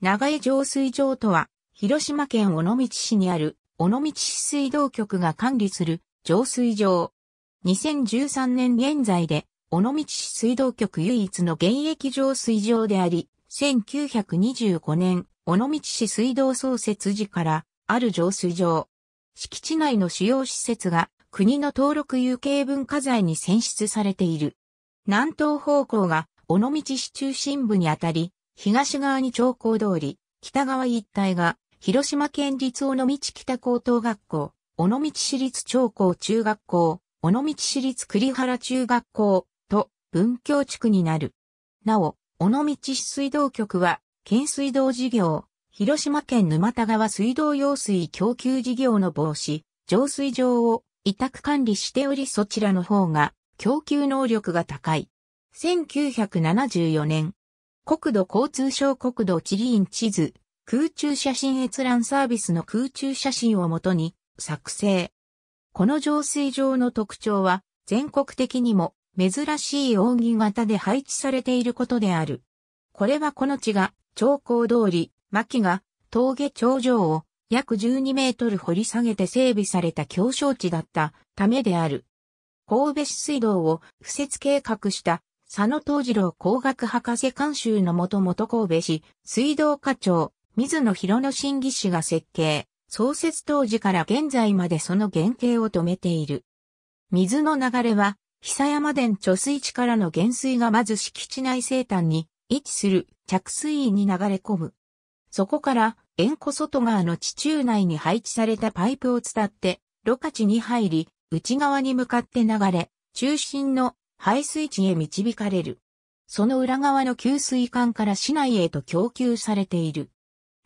長江浄水場とは、広島県尾道市にある、尾道市水道局が管理する浄水場。2013年現在で、尾道市水道局唯一の現役浄水場であり、1925年、尾道市水道創設時から、ある浄水場。敷地内の主要施設が、国の登録有形文化財に選出されている。南東方向が、尾道市中心部にあたり、東側に長江通り、北側一帯が、広島県立尾道北高等学校、尾道市立長江中学校、尾道市立栗原中学校と文教地区になる。なお、尾道市水道局は、県水道事業、広島県沼田川水道用水供給事業の防止、浄水場を委託管理しておりそちらの方が供給能力が高い。1974年、国土交通省国土地理院地図、空中写真閲覧サービスの空中写真をもとに作成。この浄水場の特徴は全国的にも珍しい扇形で配置されていることである。これはこの地が長江通り、牧が峠頂上を約12メートル掘り下げて整備された強小地だったためである。神戸市水道を不設計画した佐野藤次郎工学博士監修のもと元神戸市、水道課長、水野博之審議士が設計、創設当時から現在までその原型を止めている。水の流れは、久山田貯水池からの減水がまず敷地内生誕に位置する着水位に流れ込む。そこから、塩湖外側の地中内に配置されたパイプを伝って、路下地に入り、内側に向かって流れ、中心の排水地へ導かれる。その裏側の給水管から市内へと供給されている。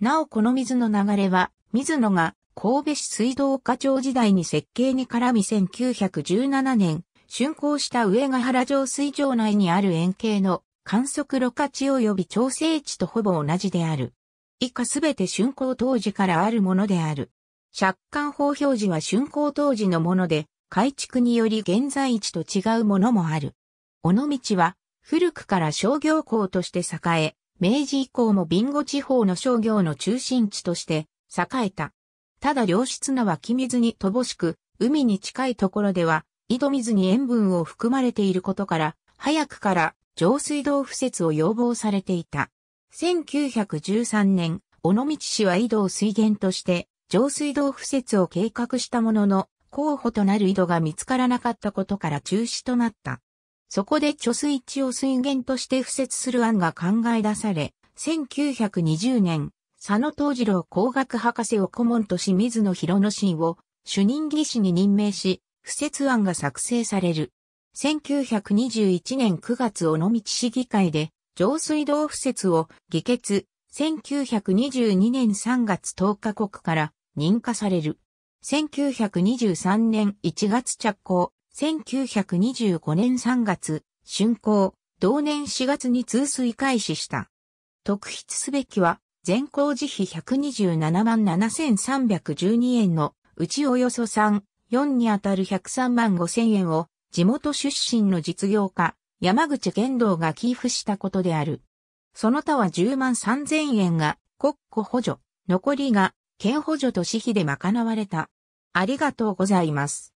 なおこの水の流れは、水野が神戸市水道課長時代に設計に絡み1917年、竣工した上ヶ原城水場内にある円形の観測路下地及び調整地とほぼ同じである。以下すべて竣工当時からあるものである。借管法表示は竣工当時のもので、改築により現在地と違うものもある。尾道は古くから商業港として栄え、明治以降もビンゴ地方の商業の中心地として栄えた。ただ良質な湧き水に乏しく、海に近いところでは、井戸水に塩分を含まれていることから、早くから上水道敷設を要望されていた。1913年、尾道市は井戸を水源として、上水道敷設を計画したものの、候補となる井戸が見つからなかったことから中止となった。そこで貯水池を水源として付設する案が考え出され、1920年、佐野東次郎工学博士を顧問とし水野博之進を主任技師に任命し、付設案が作成される。1921年9月尾道市議会で上水道付設を議決、1922年3月10日国から認可される。1923年1月着工、1925年3月、竣工、同年4月に通水開始した。特筆すべきは、全工事費127万7312円の、うちおよそ3、4にあたる103万5000円を、地元出身の実業家、山口玄道が寄付したことである。その他は10万3000円が国庫補助、残りが県補助と私費で賄われた。ありがとうございます。